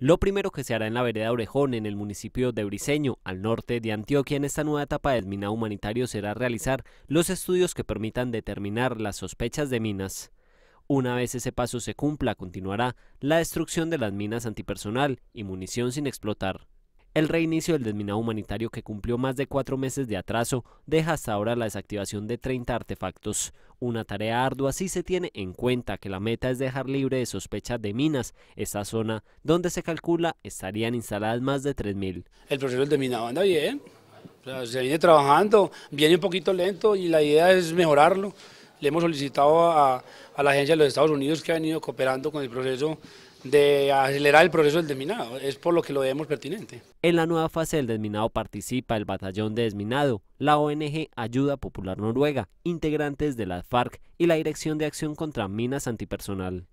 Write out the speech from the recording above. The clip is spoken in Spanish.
Lo primero que se hará en la vereda Orejón, en el municipio de Briseño, al norte de Antioquia, en esta nueva etapa del mina humanitario será realizar los estudios que permitan determinar las sospechas de minas. Una vez ese paso se cumpla, continuará la destrucción de las minas antipersonal y munición sin explotar. El reinicio del desminado humanitario que cumplió más de cuatro meses de atraso deja hasta ahora la desactivación de 30 artefactos. Una tarea ardua si se tiene en cuenta que la meta es dejar libre de sospechas de minas esta zona donde se calcula estarían instaladas más de 3.000. El proceso del desminado anda bien, se viene trabajando, viene un poquito lento y la idea es mejorarlo. Le hemos solicitado a, la agencia de los Estados Unidos que ha venido cooperando con el proceso de acelerar el proceso del desminado, es por lo que lo vemos pertinente. En la nueva fase del desminado participa el Batallón de Desminado, la ONG Ayuda Popular Noruega, integrantes de la FARC y la Dirección de Acción contra Minas Antipersonal.